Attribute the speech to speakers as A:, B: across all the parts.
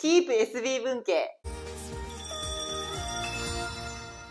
A: キープ SB 文系。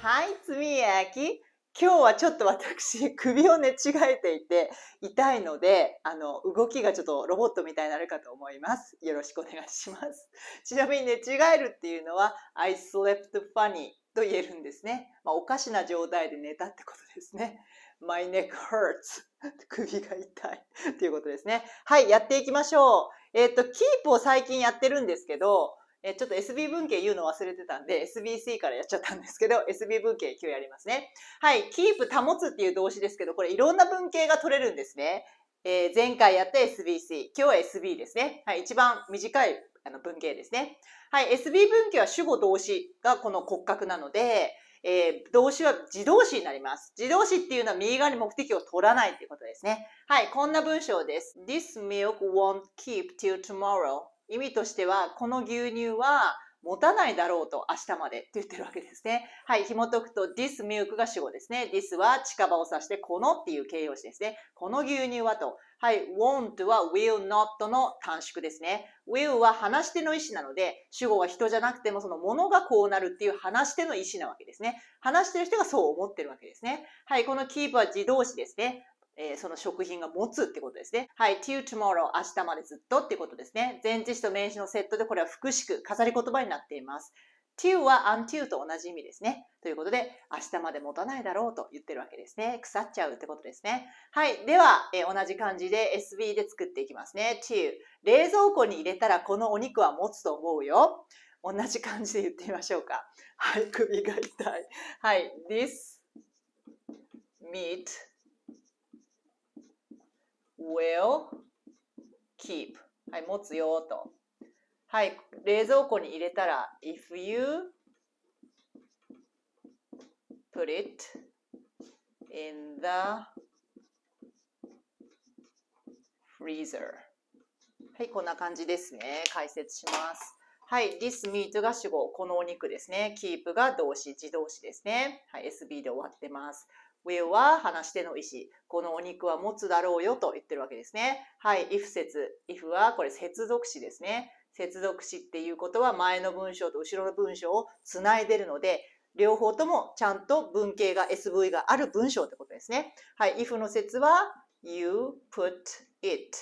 A: はい、つみやき。今日はちょっと私、首を寝違えていて、痛いので、あの、動きがちょっとロボットみたいになるかと思います。よろしくお願いします。ちなみに寝、違えるっていうのは、I slept funny と言えるんですね。まあ、おかしな状態で寝たってことですね。My neck hurts. 首が痛いっていうことですね。はい、やっていきましょう。えっ、と、キープを最近やってるんですけど、えちょっと SB 文系言うの忘れてたんで、SBC からやっちゃったんですけど、SB 文系今日やりますね。はい、キープ保つっていう動詞ですけど、これいろんな文系が取れるんですね。えー、前回やった SBC、今日は SB ですね。はい、一番短いあの文系ですね。はい、SB 文系は主語動詞がこの骨格なので、えー、動詞は自動詞になります。自動詞っていうのは右側に目的を取らないっていうことですね。はい、こんな文章です。This milk won't keep till tomorrow. 意味としては、この牛乳は持たないだろうと明日までって言ってるわけですね。はい、紐解くと this milk が主語ですね。this は近場を指してこのっていう形容詞ですね。この牛乳はと。はい、won't は will not の短縮ですね。will は話し手の意思なので、主語は人じゃなくてもそのものがこうなるっていう話し手の意思なわけですね。話してる人がそう思ってるわけですね。はい、この keep は自動詞ですね。えー、その食品が持つってことですね。はい。t o l tomorrow 明日までずっとってことですね。前置詞と名詞のセットでこれは副詞句、飾り言葉になっています。t o l は until と同じ意味ですね。ということで、明日まで持たないだろうと言ってるわけですね。腐っちゃうってことですね。はい。では、えー、同じ漢字で SB で作っていきますね。t o l 冷蔵庫に入れたらこのお肉は持つと思うよ。同じ漢字で言ってみましょうか。はい。首が痛い。はい。this meat will keep はい持つよとはい冷蔵庫に入れたら if you put it in the freezer はいこんな感じですね解説しますはい、this meat が主語、このお肉ですね。keep が動詞、自動詞ですね。はい、SB で終わってます。上は話しての意思。このお肉は持つだろうよと言ってるわけですね。はい、if 説。if はこれ接続詞ですね。接続詞っていうことは前の文章と後ろの文章をつないでるので、両方ともちゃんと文型が SV がある文章ってことですね。はい、if の説は you put it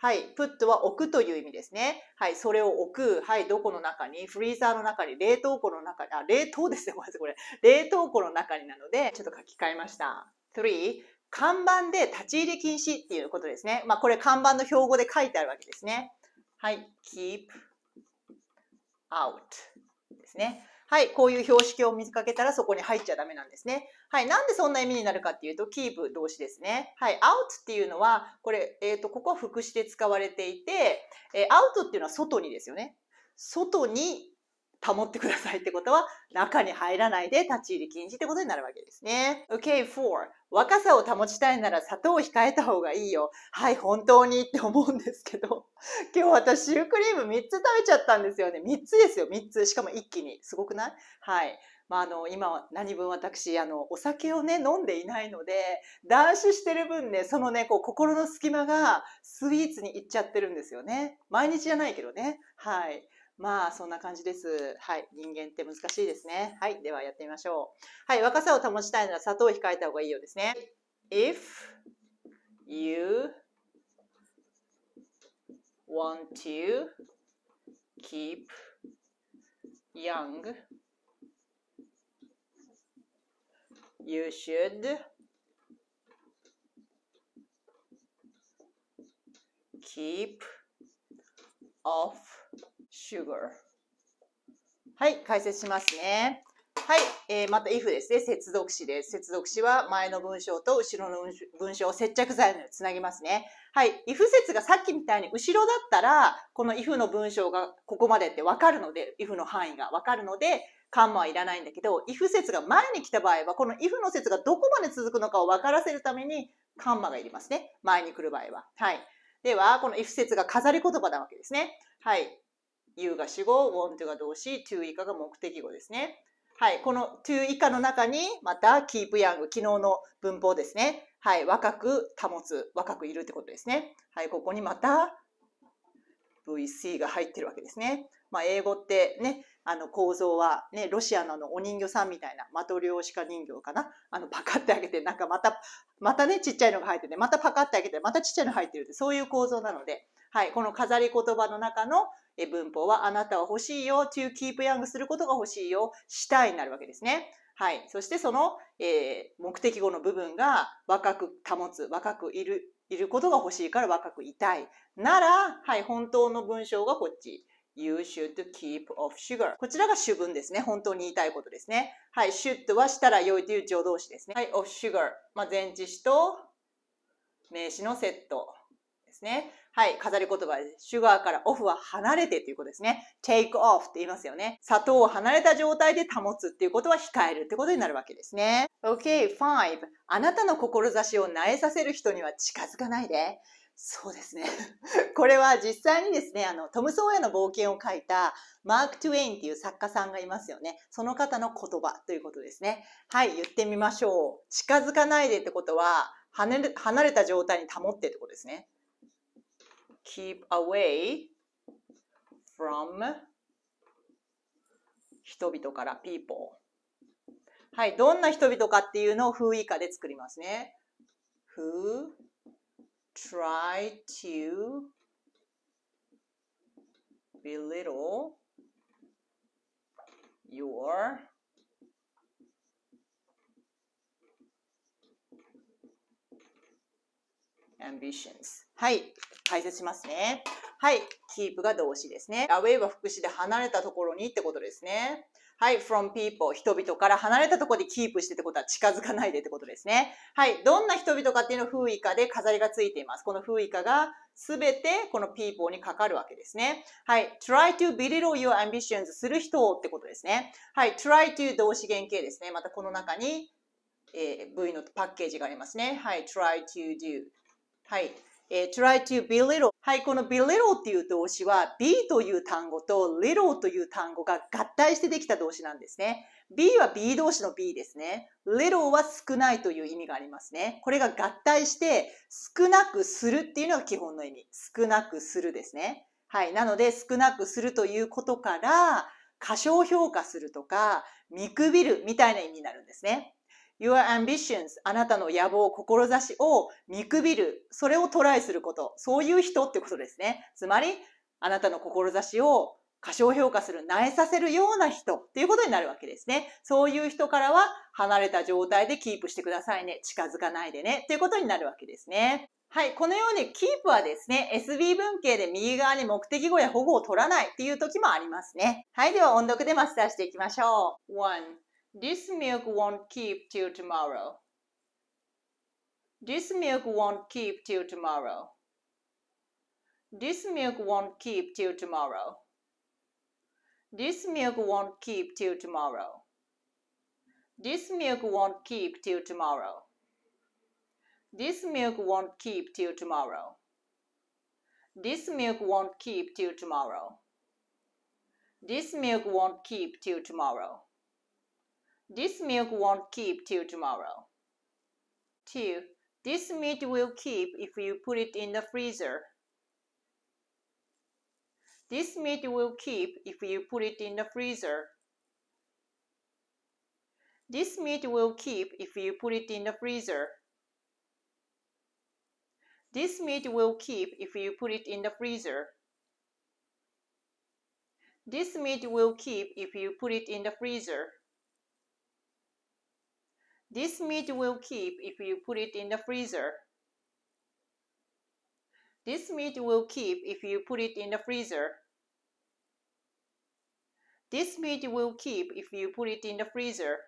A: はい。プットは置くという意味ですね。はい。それを置く。はい。どこの中にフリーザーの中に、冷凍庫の中に、あ、冷凍ですね。まずこれ。冷凍庫の中になので、ちょっと書き換えました。3、看板で立ち入り禁止っていうことですね。まあ、これ看板の標語で書いてあるわけですね。はい。keep out ですね。はい、こういう標識を見かけたらそこに入っちゃダメなんですね。はい、なんでそんな意味になるかっていうと、キープ動詞ですね。はい、out っていうのは、これ、えっ、ー、と、ここは副詞で使われていて、えー、out っていうのは外にですよね。外に保ってくださいってことは中に入らないで立ち入り禁止ってことになるわけですね。Okay, four. 若さを保ちたいなら砂糖を控えた方がいいよ。はい、本当にって思うんですけど。今日私シュークリーム3つ食べちゃったんですよね。3つですよ、3つ。しかも一気に。すごくないはい。まあ、あの今何分私あのお酒をね飲んでいないので断酒してる分ねそのねこう心の隙間がスイーツに行っちゃってるんですよね毎日じゃないけどねはいまあ、そんな感じです。はい。人間って難しいですね。はい。ではやってみましょう。はい。若さを保ちたいなら砂糖を控えた方がいいようですね。If you want to keep young, you should keep off sugar。はい、解説しますね。はい、えー、また if ですね。接続詞です。接続詞は前の文章と後ろの文章を接着剤のにつなぎますね。はい、if 説がさっきみたいに後ろだったら、この if の文章がここまでってわかるので、if の範囲がわかるので、カンマはいらないんだけど、if 説が前に来た場合は、この if の説がどこまで続くのかを分からせるために、カンマがいりますね。前に来る場合は。はい。では、この if 説が飾り言葉なわけですね。はい。you が主語、want が動詞、to 以下が目的語ですね。はい、この to 以下の中に、また keep young、昨日の文法ですね。はい、若く保つ、若くいるってことですね。はい、ここにまた VC が入ってるわけですね。まあ、英語ってね、あの構造は、ね、ロシアののお人形さんみたいな、マトリョーシカ人形かな。あの、パカって開けて、なんかまた、またね、ちっちゃいのが入ってて、またパカって開けて、またちっちゃいの入ってるって、そういう構造なので、はい、この飾り言葉の中のえ文法はあなたは欲しいよ、to keep young することが欲しいよ、したいになるわけですね。はい。そしてその、えー、目的語の部分が若く保つ、若くいる、いることが欲しいから若くいたい。なら、はい、本当の文章がこっち。You should keep off sugar. こちらが主文ですね。本当に言いたいことですね。はい。should はしたら良いという助動詞ですね。はい。off sugar。まあ、前置詞と名詞のセット。ですね。はい、飾り言葉です。シュガーからオフは離れてということですね。take off って言いますよね。砂糖を離れた状態で保つっていうことは控えるってことになるわけですね。OK, 5. あなたの志をえさせる人には近づかないで。そうですね。これは実際にですね、あの、トム・ソーヤの冒険を書いたマーク・トゥエインっていう作家さんがいますよね。その方の言葉ということですね。はい、言ってみましょう。近づかないでってことは、離れた状態に保ってってことですね。keep away from 人々から people はい、どんな人々かっていうのを who 以下で作りますね who try to belittle your ambitions はい。解説しますね。はい。keep が動詞ですね。away は副詞で離れたところにってことですね。はい。from people 人々から離れたところで keep してってことは近づかないでってことですね。はい。どんな人々かっていうのを風以下で飾りがついています。この風以下がすべてこの people にかかるわけですね。はい。try to belittle your ambitions する人をってことですね。はい。try to 動詞原形ですね。またこの中に、えー、V のパッケージがありますね。はい。try to do はい。えー、try to belittle。はい、この belittle っていう動詞は be という単語と little という単語が合体してできた動詞なんですね。b は b 動詞の b ですね。little は少ないという意味がありますね。これが合体して少なくするっていうのが基本の意味。少なくするですね。はい。なので少なくするということから過小評価するとか見くびるみたいな意味になるんですね。your ambitions あなたの野望、志を見くびる、それをトライすること、そういう人ってことですね。つまり、あなたの志を過小評価する、なえさせるような人っていうことになるわけですね。そういう人からは離れた状態でキープしてくださいね。近づかないでね。っていうことになるわけですね。はい。このようにキープはですね、s b 文系で右側に目的語や保護を取らないっていう時もありますね。はい。では音読でマスターしていきましょう。1 This milk won't keep till tomorrow. This milk won't keep till tomorrow. This milk won't keep till tomorrow. This milk won't keep till tomorrow. This milk won't keep till tomorrow. This milk won't keep till tomorrow. This milk won't keep till tomorrow. This milk won't keep till tomorrow. This milk won't keep till tomorrow. 2. This meat will keep if you put it in the freezer. This meat will keep if you put it in the freezer. This meat will keep if you put it in the freezer. This meat will keep if you put it in the freezer. This meat will keep if you put it in the freezer. This meat will keep if you put it in the freezer. This meat will keep if you put it in the freezer. This meat will keep if you put it in the freezer.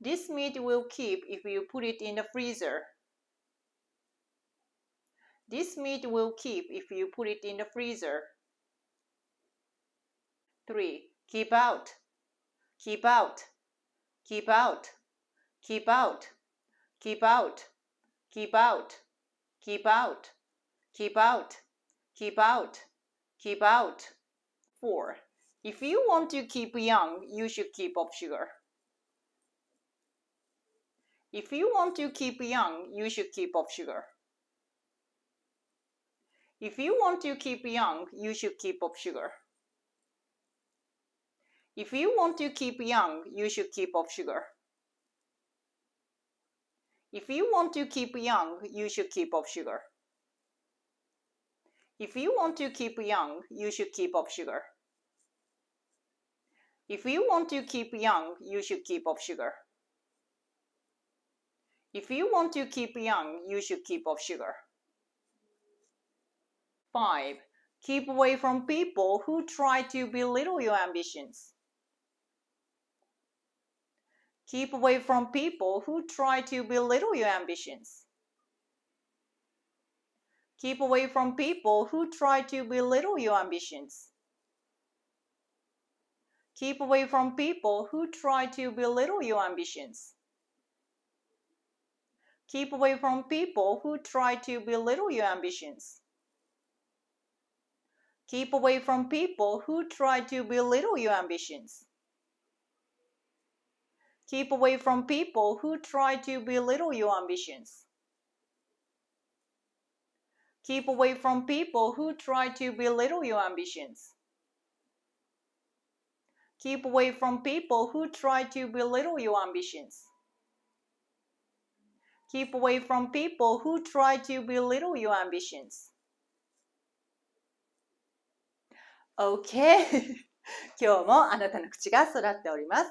A: This meat will keep if you put it in the freezer. This meat will keep if you put it in the freezer. 3. Keep out. Keep out keep out, keep out, keep out, keep out, keep out, keep out, keep out, keep out. Four, if you want to keep young, you should keep off sugar. If you want to keep young, you should keep off sugar. If you want to keep young, you should keep off sugar. If you want to keep young, you should keep off sugar. If you want to keep young, you should keep off sugar. If you want to keep young, you should keep off sugar. If you want to keep young, you should keep off sugar. If you want to keep young, you should keep off sugar. 5. Keep away from people who try to belittle your ambitions. Keep away from people who try to belittle your ambitions. Keep away from people who try to belittle your ambitions. Keep away from people who try to belittle your ambitions. Keep away from people who try to belittle your ambitions. Keep away from people who try to belittle your ambitions. Keep away from people who try to belittle your ambitions. Keep away from people who try to belittle your ambitions. Keep away from people who try to belittle your ambitions. Keep away from people who try to belittle your ambitions. OK! 今日もあなたの口が育っております。